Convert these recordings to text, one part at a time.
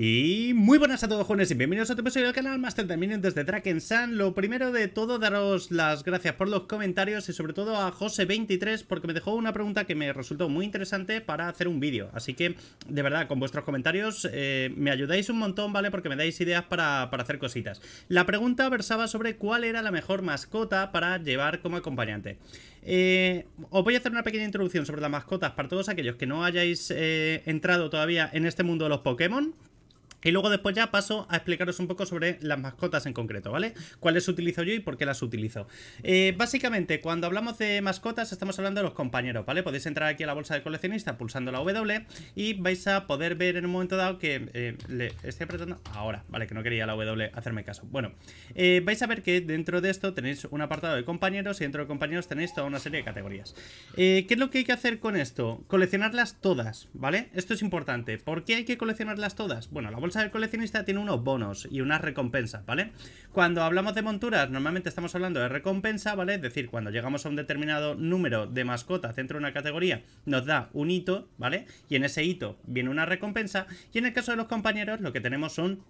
Y muy buenas a todos jóvenes y bienvenidos a otro episodio del canal Master Terminen desde Draken Sun. Lo primero de todo daros las gracias por los comentarios y sobre todo a José23 porque me dejó una pregunta que me resultó muy interesante para hacer un vídeo. Así que de verdad con vuestros comentarios eh, me ayudáis un montón, ¿vale? Porque me dais ideas para, hacer cositas. La pregunta versaba sobre cuál era la mejor mascota para llevar como acompañante. Eh, os voy a hacer una pequeña introducción sobre las mascotas para todos aquellos que no hayáis eh, entrado todavía en este mundo de los Pokémon. Y luego después ya paso a explicaros un poco sobre las mascotas en concreto, ¿vale? ¿Cuáles utilizo yo y por qué las utilizo? Eh, básicamente, cuando hablamos de mascotas, estamos hablando de los compañeros, ¿vale? Podéis entrar aquí a la bolsa de coleccionista pulsando la W y vais a poder ver en un momento dado que eh, le estoy apretando ahora, ¿vale? Que no quería la W hacerme caso. Bueno, eh, vais a ver que dentro de esto tenéis un apartado de compañeros y dentro de compañeros tenéis toda una serie de categorías. ¿Qué es lo que hay que hacer con esto? Coleccionarlas todas, ¿vale? Esto es importante. ¿Por qué hay que coleccionarlas todas? Bueno, la bolsa el coleccionista tiene unos bonos y unas recompensas, ¿vale? Cuando hablamos de monturas, normalmente estamos hablando de recompensa, ¿vale? Es decir, cuando llegamos a un determinado número de mascotas dentro de una categoría, nos da un hito, ¿vale? Y en ese hito viene una recompensa. Y en el caso de los compañeros, lo que tenemos son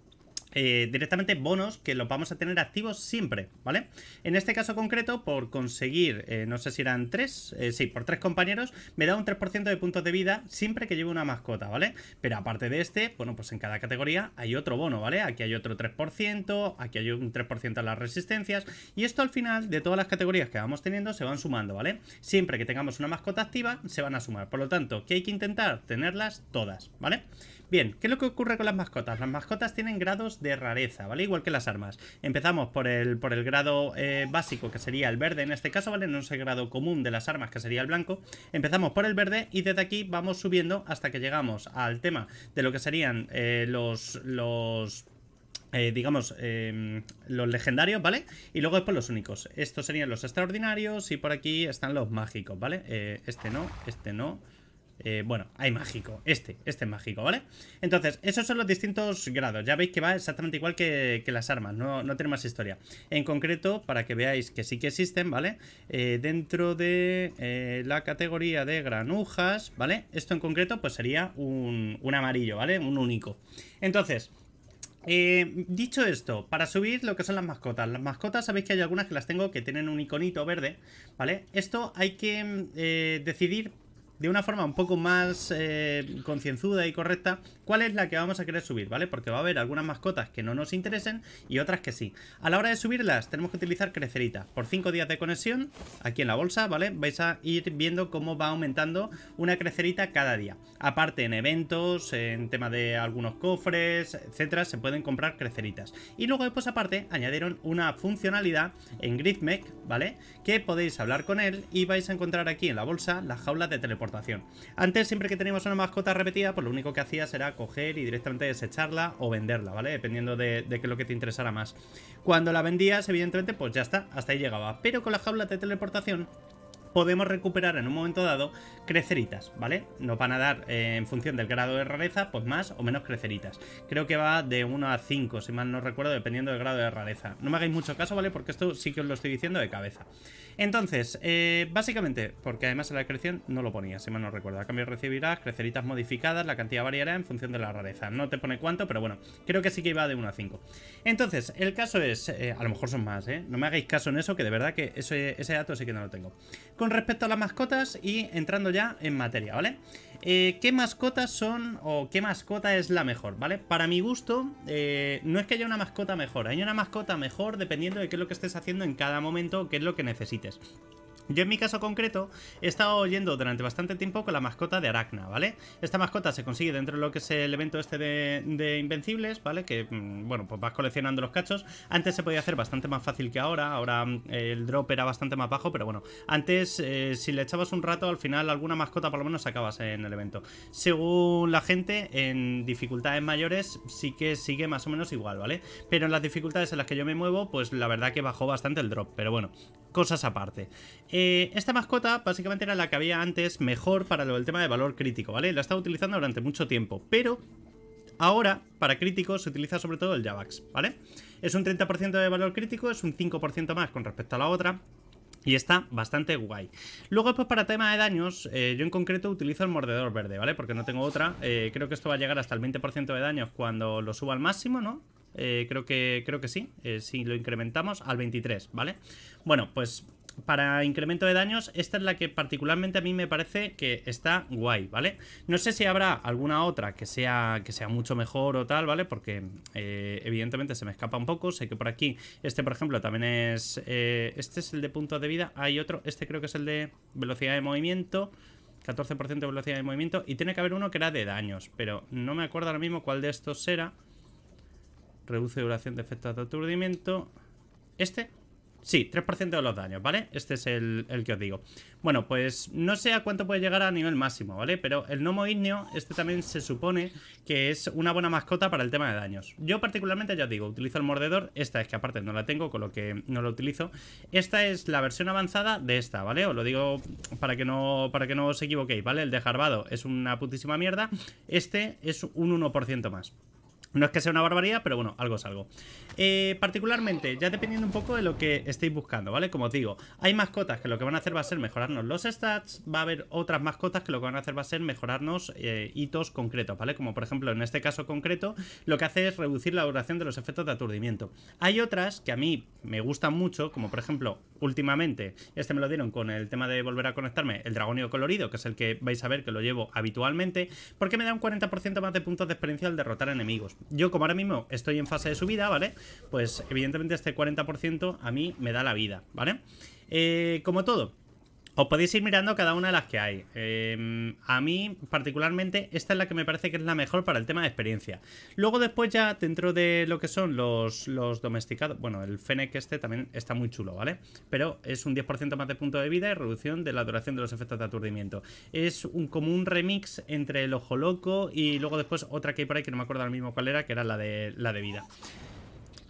eh, directamente bonos que los vamos a tener activos siempre, ¿vale? En este caso concreto, por conseguir, eh, no sé si eran tres, eh, sí, por tres compañeros, me da un 3% de puntos de vida siempre que lleve una mascota, ¿vale? Pero aparte de este, bueno, pues en cada categoría hay otro bono, ¿vale? Aquí hay otro 3%, aquí hay un 3% a las resistencias, y esto al final de todas las categorías que vamos teniendo se van sumando, ¿vale? Siempre que tengamos una mascota activa, se van a sumar, por lo tanto, que hay que intentar tenerlas todas, ¿vale? vale Bien, ¿qué es lo que ocurre con las mascotas? Las mascotas tienen grados de rareza, ¿vale? Igual que las armas. Empezamos por el, por el grado eh, básico, que sería el verde en este caso, ¿vale? No es el grado común de las armas, que sería el blanco. Empezamos por el verde y desde aquí vamos subiendo hasta que llegamos al tema de lo que serían eh, los... los eh, digamos, em, los legendarios, ¿vale? Y luego después los únicos. Estos serían los extraordinarios y por aquí están los mágicos, ¿vale? este no, este no, eh, bueno, hay mágico. Este, este es mágico, ¿vale? Entonces, esos son los distintos grados. Ya veis que va exactamente igual que, las armas, no, no tiene más historia. En concreto, para que veáis que sí que existen, ¿vale? Eh, dentro de eh, la categoría de granujas, ¿vale? Esto en concreto, pues sería un, amarillo, ¿vale? Un único. Entonces, dicho esto, para subir lo que son las mascotas. Las mascotas, sabéis que hay algunas que las tengo que tienen un iconito verde, ¿vale? Esto hay que mm, decidir de una forma un poco más eh, concienzuda y correcta cuál es la que vamos a querer subir, ¿vale? Porque va a haber algunas mascotas que no nos interesen y otras que sí. A la hora de subirlas tenemos que utilizar creceritas Por 5 días de conexión, aquí en la bolsa, ¿vale? Vais a ir viendo cómo va aumentando una crecerita cada día. Aparte en eventos, en tema de algunos cofres, etcétera, se pueden comprar creceritas. Y luego después pues, aparte añadieron una funcionalidad en GridMech, ¿vale? Que podéis hablar con él y vais a encontrar aquí en la bolsa las jaulas de teleportación antes, siempre que teníamos una mascota repetida, pues lo único que hacías era coger y directamente desecharla o venderla, ¿vale? Dependiendo de, de qué lo que te interesara más. Cuando la vendías, evidentemente, pues ya está, hasta ahí llegaba. Pero con la jaula de teleportación podemos recuperar en un momento dado creceritas, ¿vale? Nos van a dar eh, en función del grado de rareza, pues más o menos creceritas. Creo que va de 1 a 5, si mal no recuerdo, dependiendo del grado de rareza. No me hagáis mucho caso, ¿vale? Porque esto sí que os lo estoy diciendo de cabeza. Entonces, eh, básicamente, porque además en la creación no lo ponía, si mal no recuerdo. A cambio recibirás creceritas modificadas, la cantidad variará en función de la rareza. No te pone cuánto, pero bueno, creo que sí que iba de 1 a 5. Entonces, el caso es, eh, a lo mejor son más, ¿eh? No me hagáis caso en eso, que de verdad que ese, ese dato sí que no lo tengo respecto a las mascotas y entrando ya en materia, ¿vale? Eh, ¿Qué mascotas son o qué mascota es la mejor, ¿vale? Para mi gusto, eh, no es que haya una mascota mejor, hay una mascota mejor dependiendo de qué es lo que estés haciendo en cada momento, qué es lo que necesites. Yo en mi caso concreto he estado yendo durante bastante tiempo con la mascota de Aracna, ¿vale? Esta mascota se consigue dentro de lo que es el evento este de, Invencibles, ¿vale? Que, mm, bueno, pues vas coleccionando los cachos. Antes se podía hacer bastante más fácil que ahora, ahora mm, el drop era bastante más bajo, pero bueno, antes eh, si le echabas un rato, al final alguna mascota por lo menos sacabas en el evento. Según la gente, en dificultades mayores sí que sigue más o menos igual, ¿vale? Pero en las dificultades en las que yo me muevo, pues la verdad que bajó bastante el drop, pero bueno, cosas aparte. Eh, esta mascota básicamente era la que había antes mejor para el tema de valor crítico, ¿vale? La estaba utilizando durante mucho tiempo, pero ahora para críticos se utiliza sobre todo el Javax, ¿vale? Es un 30% de valor crítico, es un 5% más con respecto a la otra, y está bastante guay. Luego, pues para tema de daños, eh, yo en concreto utilizo el mordedor verde, ¿vale? Porque no tengo otra. Eh, creo que esto va a llegar hasta el 20% de daños cuando lo suba al máximo, ¿no? Eh, creo, que, creo que sí, eh, si lo incrementamos al 23, ¿vale? Bueno, pues para incremento de daños, esta es la que particularmente a mí me parece que está guay, ¿vale? No sé si habrá alguna otra que sea, que sea mucho mejor o tal, ¿vale? Porque eh, evidentemente se me escapa un poco, sé que por aquí, este por ejemplo también es, este es el de puntos de vida, hay otro, este creo que es el de velocidad de movimiento, 14% de velocidad de movimiento, y tiene que haber uno que era de daños, pero no me acuerdo ahora mismo cuál de estos será Reduce duración de efectos de aturdimiento. ¿Este? Sí, 3% de los daños, ¿vale? Este es el, que os digo. Bueno, pues no sé a cuánto puede llegar a nivel máximo, ¿vale? Pero el Nomo ignio este también se supone que es una buena mascota para el tema de daños. Yo particularmente, ya os digo, utilizo el mordedor. Esta es que aparte no la tengo, con lo que no lo utilizo. Esta es la versión avanzada de esta, ¿vale? Os lo digo para que no, para que no os equivoquéis, ¿vale? El de Jarvado es una putísima mierda. Este es un 1% más. No es que sea una barbaridad, pero bueno, algo es algo. Eh, particularmente, ya dependiendo un poco de lo que estéis buscando, ¿vale? Como os digo, hay mascotas que lo que van a hacer va a ser mejorarnos los stats, va a haber otras mascotas que lo que van a hacer va a ser mejorarnos eh, hitos concretos, ¿vale? Como por ejemplo en este caso concreto, lo que hace es reducir la duración de los efectos de aturdimiento. Hay otras que a mí me gustan mucho, como por ejemplo, últimamente, este me lo dieron con el tema de volver a conectarme, el dragonio colorido, que es el que vais a ver que lo llevo habitualmente, porque me da un 40% más de puntos de experiencia al derrotar enemigos. Yo como ahora mismo estoy en fase de subida, ¿vale? Pues evidentemente este 40% a mí me da la vida, ¿vale? Eh, como todo, os podéis ir mirando cada una de las que hay. Em, a mí, particularmente, esta es la que me parece que es la mejor para el tema de experiencia. Luego, después, ya dentro de lo que son los, los domesticados. Bueno, el Fennec este también está muy chulo, ¿vale? Pero es un 10% más de punto de vida y reducción de la duración de los efectos de aturdimiento. Es un, como un remix entre el ojo loco y luego después otra que hay por ahí que no me acuerdo al mismo cuál era, que era la de la de vida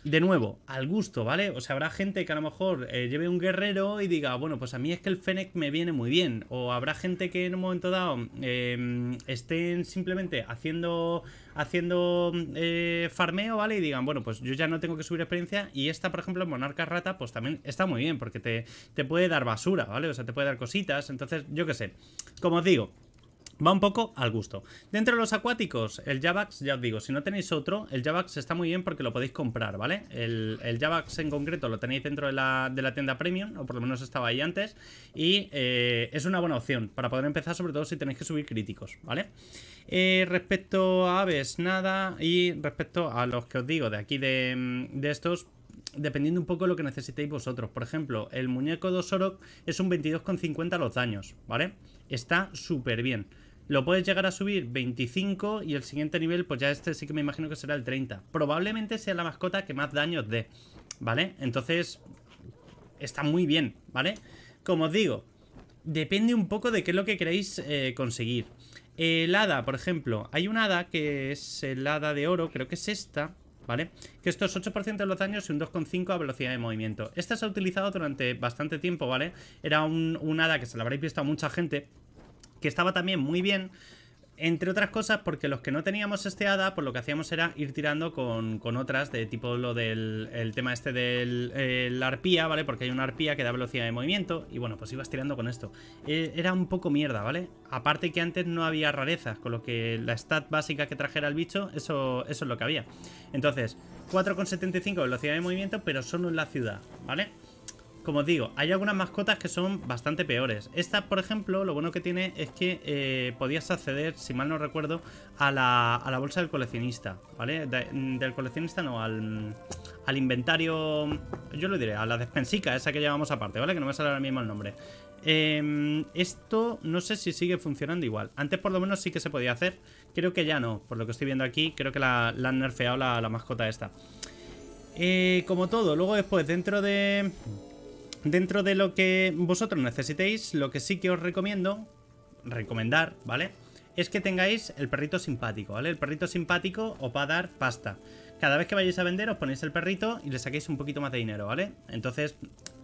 de nuevo, al gusto, ¿vale? O sea, habrá gente que a lo mejor eh, lleve un guerrero y diga, bueno, pues a mí es que el Fennec me viene muy bien. O habrá gente que en un momento dado em, estén simplemente haciendo, haciendo eh, farmeo, ¿vale? Y digan, bueno, pues yo ya no tengo que subir experiencia. Y esta, por ejemplo, Monarca Rata, pues también está muy bien porque te, te puede dar basura, ¿vale? O sea, te puede dar cositas. Entonces, yo qué sé. Como os digo, Va un poco al gusto. Dentro de los acuáticos, el Javax, ya os digo, si no tenéis otro, el Javax está muy bien porque lo podéis comprar, ¿vale? El, Javax en concreto lo tenéis dentro de la, tienda Premium, o por lo menos estaba ahí antes, y eh, es una buena opción para poder empezar, sobre todo si tenéis que subir críticos, ¿vale? Eh, respecto a aves, nada, y respecto a los que os digo de aquí de, estos, dependiendo un poco de lo que necesitéis vosotros. Por ejemplo, el muñeco de Osorok es un 22,50 los daños, ¿vale? Está súper bien. Lo puedes llegar a subir 25 y el siguiente nivel, pues ya este sí que me imagino que será el 30. Probablemente sea la mascota que más daños dé, ¿vale? Entonces, está muy bien, ¿vale? Como os digo, depende un poco de qué es lo que queréis eh, conseguir. El hada, por ejemplo, hay una hada que es el hada de oro, creo que es esta, ¿vale? Que esto es 8% de los daños y un 2,5 a velocidad de movimiento. Esta se ha utilizado durante bastante tiempo, ¿vale? Era un, hada que se la habréis visto a mucha gente que estaba también muy bien, entre otras cosas porque los que no teníamos este hada, pues lo que hacíamos era ir tirando con, con otras, de tipo lo del tema este de eh, la arpía, ¿vale? Porque hay una arpía que da velocidad de movimiento y bueno, pues ibas tirando con esto. E, era un poco mierda, ¿vale? Aparte que antes no había rarezas, con lo que la stat básica que trajera el bicho, eso, eso es lo que había. Entonces, 4,75 velocidad de movimiento, pero solo en la ciudad, ¿vale? vale como digo, hay algunas mascotas que son bastante peores. Esta, por ejemplo, lo bueno que tiene es que eh, podías acceder, si mal no recuerdo, a la, bolsa del coleccionista, ¿vale? Mm, del coleccionista no, al, al inventario, yo lo diré, a la despensica, esa que llevamos aparte, ¿vale? Que no me sale ahora mismo el nombre. Em, esto no sé si sigue funcionando igual. Antes por lo menos sí que se podía hacer. Creo que ya no, por lo que estoy viendo aquí. Creo que la, la han nerfeado la, mascota esta. Eh, como todo, luego después dentro de... Dentro de lo que vosotros necesitéis, lo que sí que os recomiendo, recomendar, ¿vale? Es que tengáis el perrito simpático, ¿vale? El perrito simpático os va a dar pasta. Cada vez que vayáis a vender os ponéis el perrito y le saquéis un poquito más de dinero, ¿vale? Entonces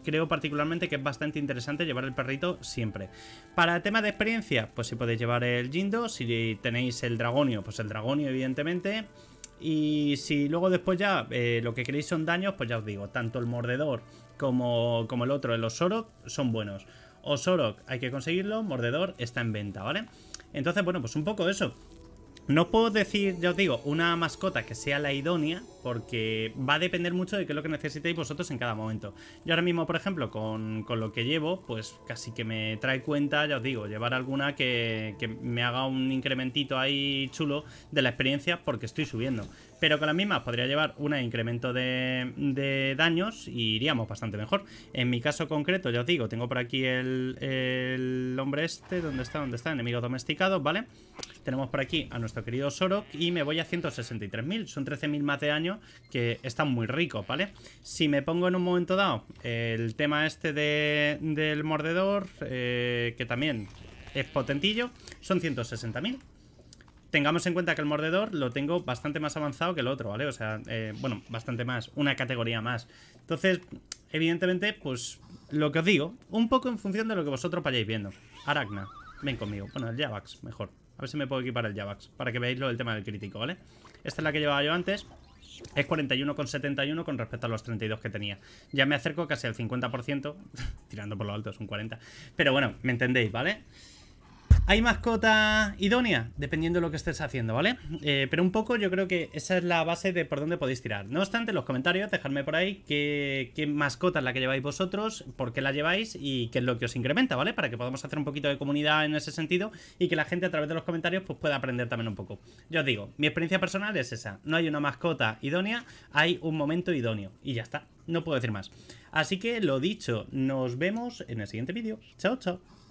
creo particularmente que es bastante interesante llevar el perrito siempre. Para tema de experiencia, pues si podéis llevar el Jindo, si tenéis el Dragonio, pues el Dragonio evidentemente. Y si luego después ya eh, lo que queréis son daños, pues ya os digo, tanto el mordedor como, como el otro, el Osorok, son buenos. Osorok hay que conseguirlo, Mordedor está en venta, ¿vale? Entonces, bueno, pues un poco eso. No puedo decir, ya os digo, una mascota que sea la idónea, porque va a depender mucho de qué es lo que necesitéis vosotros en cada momento. Yo ahora mismo, por ejemplo, con, lo que llevo, pues casi que me trae cuenta, ya os digo, llevar alguna que, me haga un incrementito ahí chulo de la experiencia porque estoy subiendo pero con las mismas podría llevar un incremento de, daños y iríamos bastante mejor. En mi caso concreto, ya os digo, tengo por aquí el, el hombre este, ¿dónde está? ¿Dónde está? enemigo domesticados, ¿vale? Tenemos por aquí a nuestro querido Sorok y me voy a 163.000, son 13.000 más de daño que está muy rico, ¿vale? Si me pongo en un momento dado el tema este de, del mordedor, eh, que también es potentillo, son 160.000. Tengamos en cuenta que el mordedor lo tengo bastante más avanzado que el otro, ¿vale? O sea, eh, bueno, bastante más, una categoría más. Entonces, evidentemente, pues lo que os digo, un poco en función de lo que vosotros vayáis viendo. Aragna, ven conmigo. Bueno, el Javax, mejor. A ver si me puedo equipar el Javax, para que veáis lo del tema del crítico, ¿vale? Esta es la que llevaba yo antes, es 41,71 con respecto a los 32 que tenía. Ya me acerco casi al 50%, tirando por lo alto es un 40. Pero bueno, me entendéis, ¿vale? vale hay mascota idónea, dependiendo de lo que estés haciendo, ¿vale? Eh, pero un poco yo creo que esa es la base de por dónde podéis tirar. No obstante, en los comentarios, dejadme por ahí qué, mascota es la que lleváis vosotros, por qué la lleváis y qué es lo que os incrementa, ¿vale? Para que podamos hacer un poquito de comunidad en ese sentido y que la gente a través de los comentarios pues, pueda aprender también un poco. Yo os digo, mi experiencia personal es esa. No hay una mascota idónea, hay un momento idóneo. Y ya está, no puedo decir más. Así que lo dicho, nos vemos en el siguiente vídeo. Chao, chao.